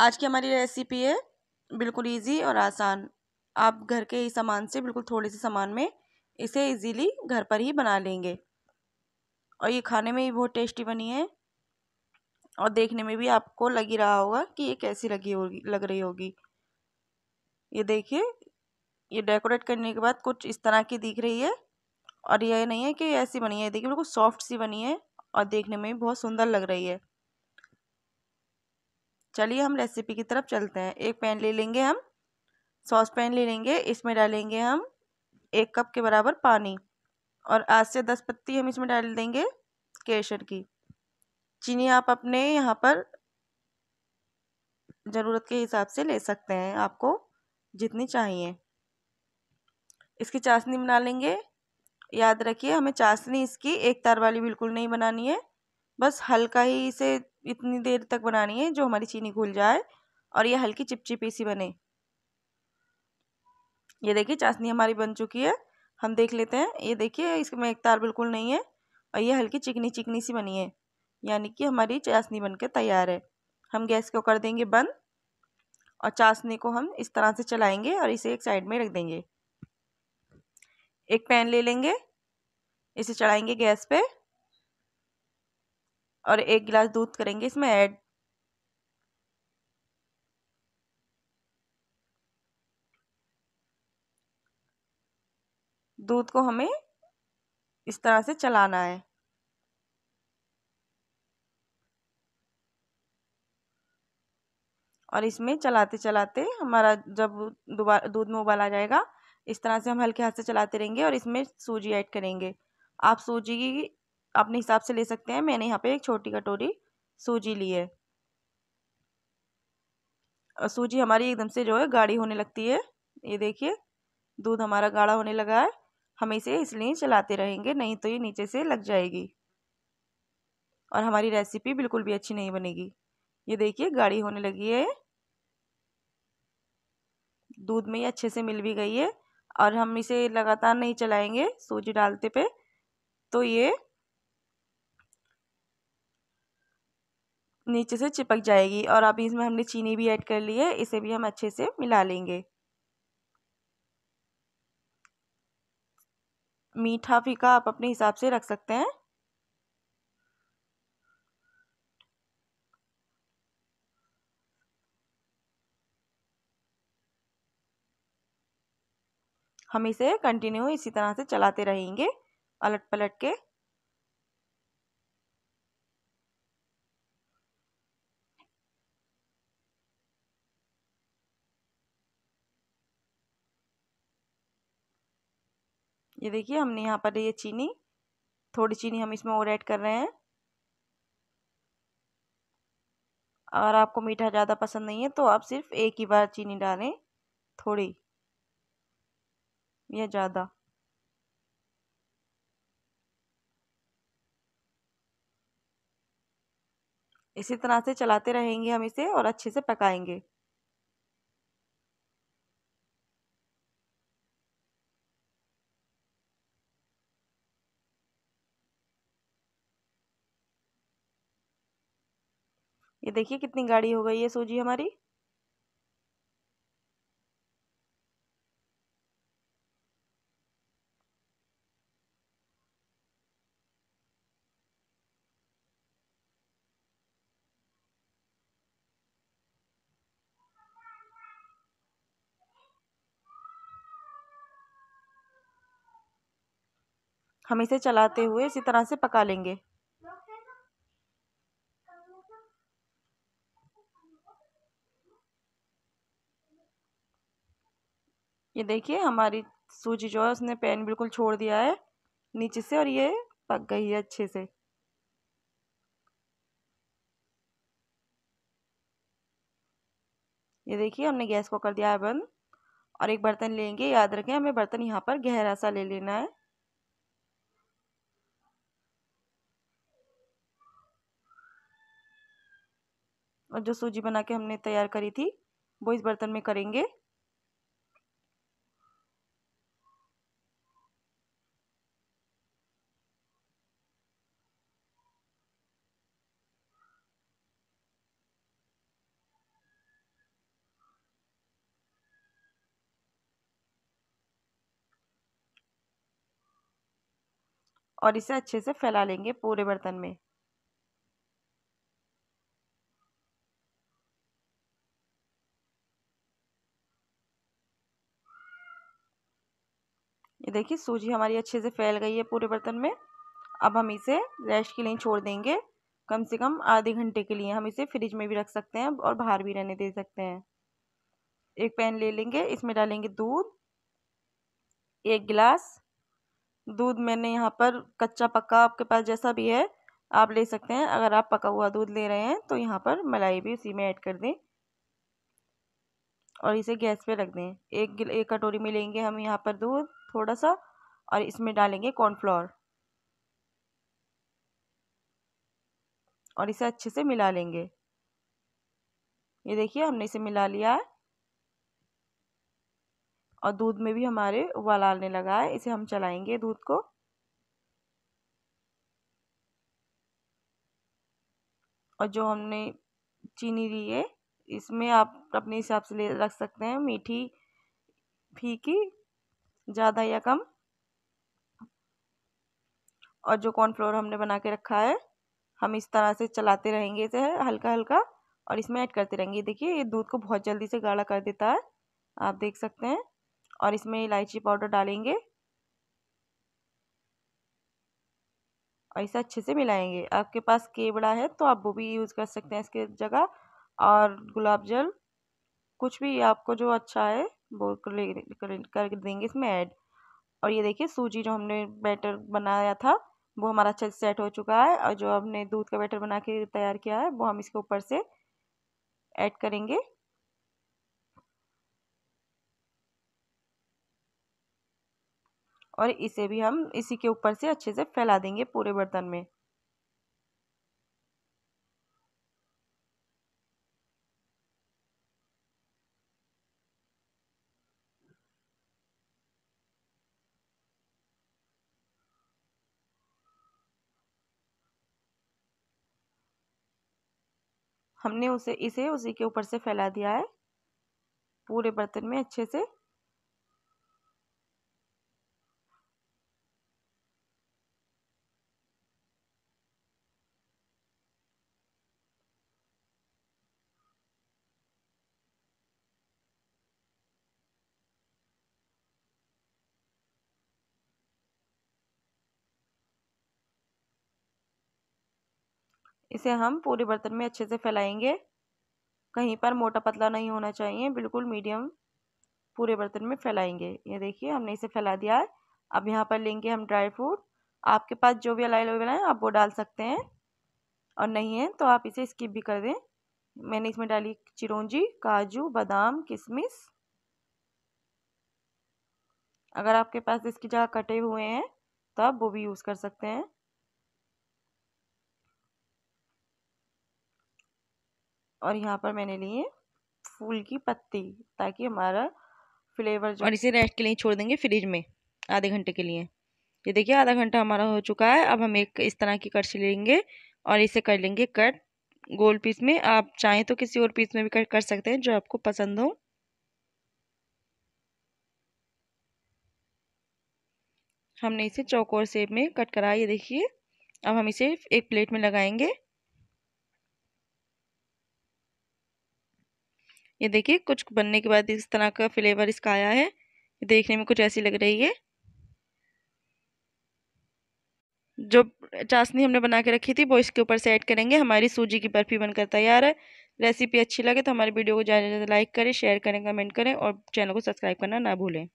आज की हमारी रेसिपी है बिल्कुल इजी और आसान आप घर के ही सामान से बिल्कुल थोड़े से सामान में इसे इजीली घर पर ही बना लेंगे और ये खाने में भी बहुत टेस्टी बनी है और देखने में भी आपको लग ही रहा होगा कि ये कैसी लगी होगी लग रही होगी ये देखिए ये डेकोरेट करने के बाद कुछ इस तरह की दिख रही है और ये नहीं है कि ऐसी बनी है देखिए बिल्कुल सॉफ्ट सी बनी है और देखने में भी बहुत सुंदर लग रही है चलिए हम रेसिपी की तरफ चलते हैं एक पैन ले लेंगे हम सॉस पैन ले लेंगे इसमें डालेंगे हम एक कप के बराबर पानी और आज से दस पत्ती हम इसमें डाल देंगे केसर की चीनी आप अपने यहाँ पर ज़रूरत के हिसाब से ले सकते हैं आपको जितनी चाहिए इसकी चाशनी बना लेंगे याद रखिए हमें चाशनी इसकी एक तार वाली बिल्कुल नहीं बनानी है बस हल्का ही इसे इतनी देर तक बनानी है जो हमारी चीनी घुल जाए और ये हल्की चिपचिपी सी बने ये देखिए चाशनी हमारी बन चुकी है हम देख लेते हैं ये देखिए इसमें एक तार बिल्कुल नहीं है और ये हल्की चिकनी चिकनी सी बनी है यानी कि हमारी चाशनी बनके तैयार है हम गैस को कर देंगे बंद और चाशनी को हम इस तरह से चलाएंगे और इसे एक साइड में रख देंगे एक पैन ले लेंगे इसे चढ़ाएंगे गैस पे और एक गिलास दूध करेंगे इसमें ऐड दूध को हमें इस तरह से चलाना है और इसमें चलाते चलाते हमारा जब दोबारा दूध में उबाल आ जाएगा इस तरह से हम हल्के हाथ से चलाते रहेंगे और इसमें सूजी ऐड करेंगे आप सूजी अपने हिसाब से ले सकते हैं मैंने यहाँ पे एक छोटी कटोरी सूजी ली है और सूजी हमारी एकदम से जो है गाढ़ी होने लगती है ये देखिए दूध हमारा गाढ़ा होने लगा है हम इसे इसलिए चलाते रहेंगे नहीं तो ये नीचे से लग जाएगी और हमारी रेसिपी बिल्कुल भी अच्छी नहीं बनेगी ये देखिए गाढ़ी होने लगी है दूध में ये अच्छे से मिल भी गई है और हम इसे लगातार नहीं चलाएंगे सूजी डालते पे तो ये नीचे से चिपक जाएगी और अभी इसमें हमने चीनी भी ऐड कर ली है इसे भी हम अच्छे से मिला लेंगे मीठा फीका आप अपने हिसाब से रख सकते हैं हम इसे कंटिन्यू इसी तरह से चलाते रहेंगे अलट पलट के ये देखिए हमने यहाँ पर ये चीनी थोड़ी चीनी हम इसमें और ऐड कर रहे हैं अगर आपको मीठा ज़्यादा पसंद नहीं है तो आप सिर्फ एक ही बार चीनी डालें थोड़ी या ज़्यादा इसी तरह से चलाते रहेंगे हम इसे और अच्छे से पकाएंगे ये देखिए कितनी गाड़ी हो गई है सूजी हमारी हम इसे चलाते हुए इसी तरह से पका लेंगे ये देखिए हमारी सूजी जो है उसने पैन बिल्कुल छोड़ दिया है नीचे से और ये पक गई है अच्छे से ये देखिए हमने गैस को कर दिया है बंद और एक बर्तन लेंगे याद रखें हमें बर्तन यहाँ पर गहरा सा ले लेना है और जो सूजी बना के हमने तैयार करी थी वो इस बर्तन में करेंगे और इसे अच्छे से फैला लेंगे पूरे बर्तन में ये देखिए सूजी हमारी अच्छे से फैल गई है पूरे बर्तन में अब हम इसे रेस्ट के लिए छोड़ देंगे कम से कम आधे घंटे के लिए हम इसे फ्रिज में भी रख सकते हैं और बाहर भी रहने दे सकते हैं एक पैन ले लेंगे इसमें डालेंगे दूध एक गिलास दूध मैंने यहाँ पर कच्चा पक्का आपके पास जैसा भी है आप ले सकते हैं अगर आप पका हुआ दूध ले रहे हैं तो यहाँ पर मलाई भी उसी में ऐड कर दें और इसे गैस पे रख दें एक एक कटोरी में लेंगे हम यहाँ पर दूध थोड़ा सा और इसमें डालेंगे कॉर्नफ्लोर और इसे अच्छे से मिला लेंगे ये देखिए हमने इसे मिला लिया है और दूध में भी हमारे उबाल आने लगा है इसे हम चलाएंगे दूध को और जो हमने चीनी ली है इसमें आप अपने हिसाब से ले रख सकते हैं मीठी फीकी ज़्यादा या कम और जो कॉर्नफ्लोर हमने बना के रखा है हम इस तरह से चलाते रहेंगे इसे हल्का हल्का और इसमें ऐड करते रहेंगे देखिए ये दूध को बहुत जल्दी से गाढ़ा कर देता है आप देख सकते हैं और इसमें इलायची पाउडर डालेंगे और इसे अच्छे से मिलाएंगे आपके पास केवड़ा है तो आप वो भी यूज़ कर सकते हैं इसके जगह और गुलाब जल कुछ भी आपको जो अच्छा है वो कर, देंगे इसमें ऐड और ये देखिए सूजी जो हमने बैटर बनाया था वो हमारा अच्छे से सेट हो चुका है और जो हमने दूध का बैटर बना के तैयार किया है वो हम इसके ऊपर से ऐड करेंगे और इसे भी हम इसी के ऊपर से अच्छे से फैला देंगे पूरे बर्तन में हमने उसे इसे उसी के ऊपर से फैला दिया है पूरे बर्तन में अच्छे से इसे हम पूरे बर्तन में अच्छे से फैलाएंगे कहीं पर मोटा पतला नहीं होना चाहिए बिल्कुल मीडियम पूरे बर्तन में फैलाएंगे ये देखिए हमने इसे फैला दिया है अब यहाँ पर लेंगे हम ड्राई फ्रूट आपके पास जो भी अलाइल वगैरह है आप वो डाल सकते हैं और नहीं है तो आप इसे स्किप भी कर दें मैंने इसमें डाली चिरौंजी काजू बादाम किशमिश अगर आपके पास इसकी जगह कटे हुए हैं तो आप वो भी यूज़ कर सकते हैं और यहाँ पर मैंने लिए फूल की पत्ती ताकि हमारा फ्लेवर जो और इसे रेस्ट के लिए छोड़ देंगे फ्रिज में आधे घंटे के लिए ये देखिए आधा घंटा हमारा हो चुका है अब हम एक इस तरह की कट लेंगे और इसे कर लेंगे कट गोल पीस में आप चाहें तो किसी और पीस में भी कट कर सकते हैं जो आपको पसंद हो हमने इसे चौकोर शेप में कट करा ये देखिए अब हम इसे एक प्लेट में लगाएंगे ये देखिए कुछ बनने के बाद इस तरह का फ्लेवर इसका आया है देखने में कुछ ऐसी लग रही है जो चाशनी हमने बना के रखी थी वो इसके ऊपर से ऐड करेंगे हमारी सूजी की बर्फ़ी बनकर तैयार है रेसिपी अच्छी लगे तो हमारे वीडियो को ज़्यादा से ज़्यादा लाइक करें शेयर करें कमेंट करें और चैनल को सब्सक्राइब करना ना भूलें